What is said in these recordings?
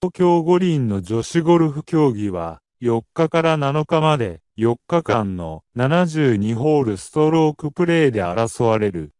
東京五輪の女子ゴルフ競技は、4日から7日まで、4日間の72ホールストロークプレーで争われる。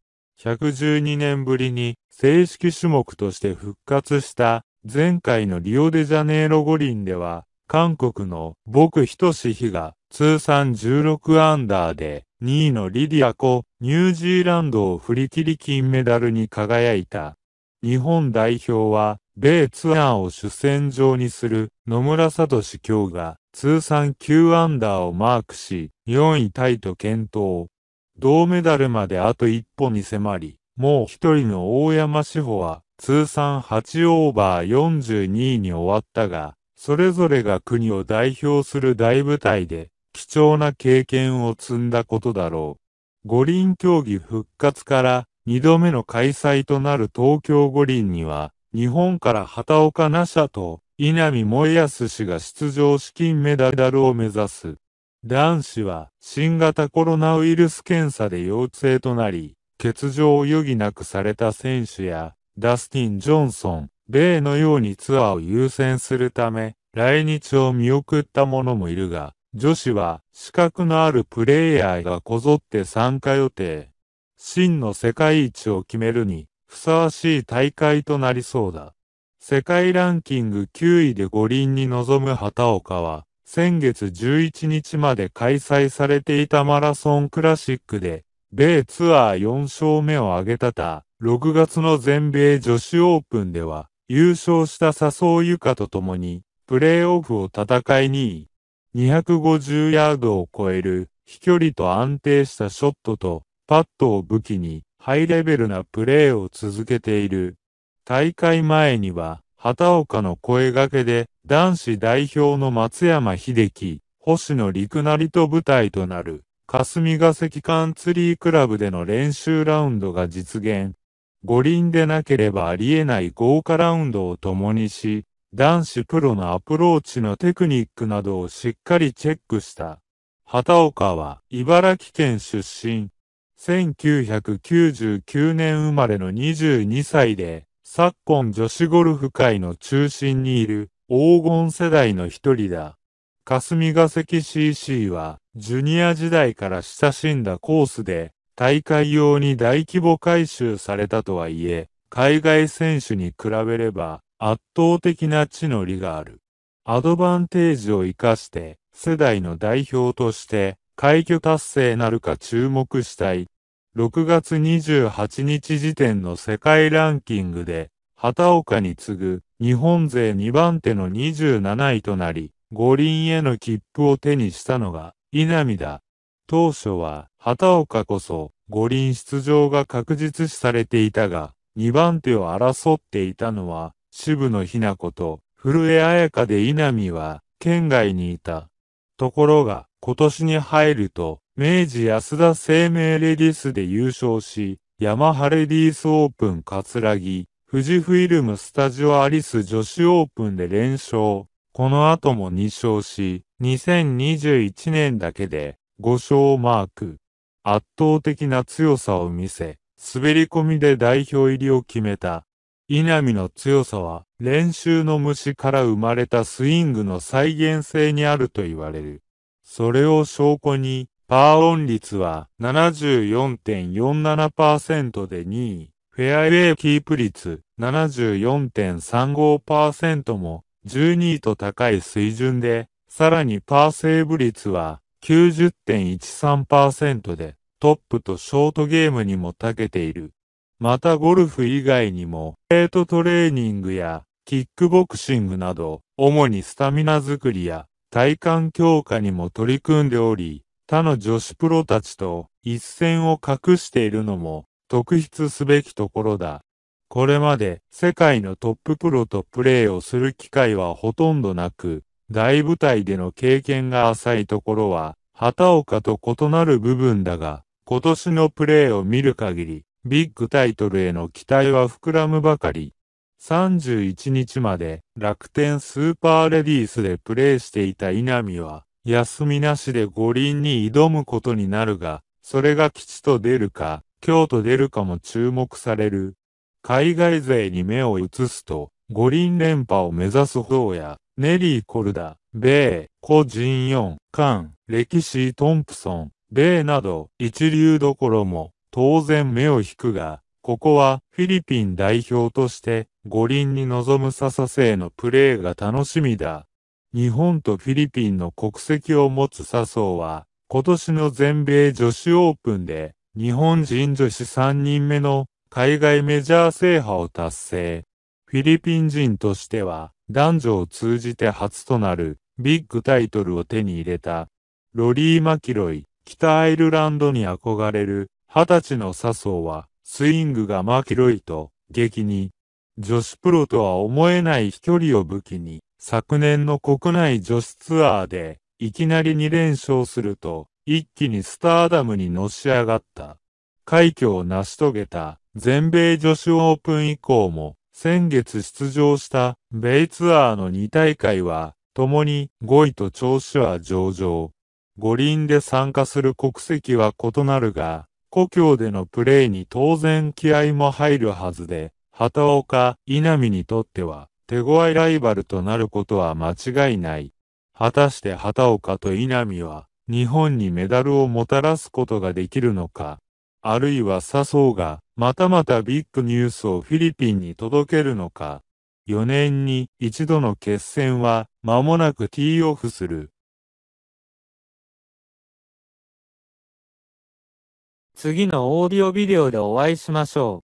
112年ぶりに正式種目として復活した前回のリオデジャネイロ五輪では、韓国の僕とし日が通算16アンダーで2位のリディアコ、ニュージーランドを振り切り金メダルに輝いた。日本代表は米ツアーを主戦場にする野村聡志日が通算9アンダーをマークし、4位タイと健闘。銅メダルまであと一歩に迫り、もう一人の大山志保は通算8オーバー42位に終わったが、それぞれが国を代表する大舞台で貴重な経験を積んだことだろう。五輪競技復活から2度目の開催となる東京五輪には、日本から畑岡奈社と稲見萌康氏が出場資金メダルを目指す。男子は新型コロナウイルス検査で陽性となり、欠場を余儀なくされた選手や、ダスティン・ジョンソン、米のようにツアーを優先するため、来日を見送った者もいるが、女子は資格のあるプレイヤーがこぞって参加予定。真の世界一を決めるに、ふさわしい大会となりそうだ。世界ランキング9位で五輪に臨む畑岡は、先月11日まで開催されていたマラソンクラシックで、米ツアー4勝目を挙げたた、6月の全米女子オープンでは、優勝した笹生由香と共に、プレーオフを戦いに250ヤードを超える飛距離と安定したショットとパットを武器にハイレベルなプレーを続けている。大会前には、畑岡の声掛けで、男子代表の松山秀樹、星野陸成と舞台となる、霞ヶ関カンツリークラブでの練習ラウンドが実現。五輪でなければありえない豪華ラウンドを共にし、男子プロのアプローチのテクニックなどをしっかりチェックした。畑岡は、茨城県出身。1999年生まれの22歳で、昨今女子ゴルフ界の中心にいる黄金世代の一人だ。霞ヶ関 CC は、ジュニア時代から親しんだコースで、大会用に大規模改修されたとはいえ、海外選手に比べれば圧倒的な地の利がある。アドバンテージを生かして、世代の代表として、快挙達成なるか注目したい。6月28日時点の世界ランキングで、畑岡に次ぐ日本勢2番手の27位となり、五輪への切符を手にしたのが稲見だ。当初は畑岡こそ五輪出場が確実視されていたが、2番手を争っていたのは渋野ひな子と古江彩香で稲見は県外にいた。ところが、今年に入ると、明治安田生命レディスで優勝し、ヤマハレディースオープン葛城、富士フィルムスタジオアリス女子オープンで連勝。この後も2勝し、2021年だけで5勝をマーク。圧倒的な強さを見せ、滑り込みで代表入りを決めた。稲見の強さは練習の虫から生まれたスイングの再現性にあると言われる。それを証拠に、パーオン率は74.47%で2位、フェアウェイキープ率74.35%も12位と高い水準で、さらにパーセーブ率は90.13%で、トップとショートゲームにも長けている。またゴルフ以外にも、ヘイトトレーニングや、キックボクシングなど、主にスタミナ作りや、体幹強化にも取り組んでおり、他の女子プロたちと一線を隠しているのも特筆すべきところだ。これまで世界のトッププロとプレーをする機会はほとんどなく、大舞台での経験が浅いところは、畑岡と異なる部分だが、今年のプレーを見る限り、ビッグタイトルへの期待は膨らむばかり。31日まで楽天スーパーレディースでプレーしていた稲見は、休みなしで五輪に挑むことになるが、それが吉と出るか、京と出るかも注目される。海外勢に目を移すと、五輪連覇を目指す方や、ネリー・コルダ、米、コ・ジンヨン、カン、レキシー・トンプソン、米など一流どころも当然目を引くが、ここはフィリピン代表として五輪に臨む笹生のプレーが楽しみだ。日本とフィリピンの国籍を持つ笹生は、今年の全米女子オープンで、日本人女子3人目の海外メジャー制覇を達成。フィリピン人としては、男女を通じて初となるビッグタイトルを手に入れた。ロリー・マキロイ、北アイルランドに憧れる20歳の笹生は、スイングがマキロイと激に女子プロとは思えない飛距離を武器に、昨年の国内女子ツアーで、いきなり2連勝すると、一気にスターダムにのし上がった。快挙を成し遂げた、全米女子オープン以降も、先月出場した米ツアーの2大会は、共に5位と調子は上々。五輪で参加する国籍は異なるが、故郷でのプレーに当然気合も入るはずで、畑岡、稲見にとっては、手強いライバルとなることは間違いない。果たして畑岡と稲見は、日本にメダルをもたらすことができるのか。あるいは笹生が、またまたビッグニュースをフィリピンに届けるのか。4年に一度の決戦は、間もなくティーオフする。次のオーディオビデオでお会いしましょう。